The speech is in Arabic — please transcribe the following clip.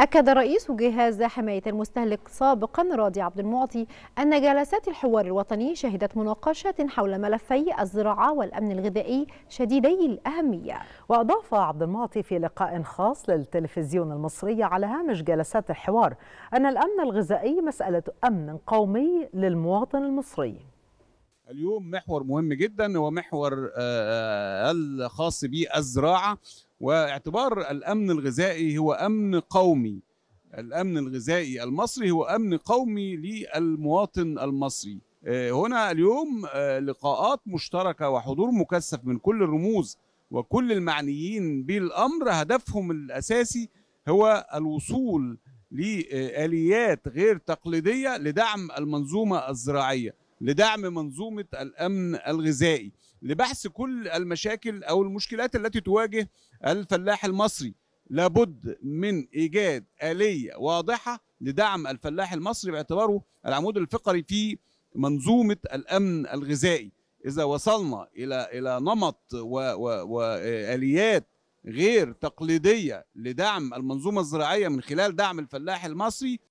أكد رئيس جهاز حماية المستهلك سابقا راضي عبد المعطي أن جلسات الحوار الوطني شهدت مناقشات حول ملفي الزراعة والأمن الغذائي شديدي الأهمية وأضاف عبد المعطي في لقاء خاص للتلفزيون المصري على هامش جلسات الحوار أن الأمن الغذائي مسألة أمن قومي للمواطن المصري اليوم محور مهم جدا هو محور آه، آه، الخاص بالزراعة واعتبار الامن الغذائي هو امن قومي الامن الغذائي المصري هو امن قومي للمواطن المصري آه، هنا اليوم آه، لقاءات مشتركه وحضور مكثف من كل الرموز وكل المعنيين بالامر هدفهم الاساسي هو الوصول لاليات غير تقليديه لدعم المنظومه الزراعيه لدعم منظومه الامن الغذائي لبحث كل المشاكل او المشكلات التي تواجه الفلاح المصري لابد من ايجاد اليه واضحه لدعم الفلاح المصري باعتباره العمود الفقري في منظومه الامن الغذائي اذا وصلنا الى الى نمط واليات غير تقليديه لدعم المنظومه الزراعيه من خلال دعم الفلاح المصري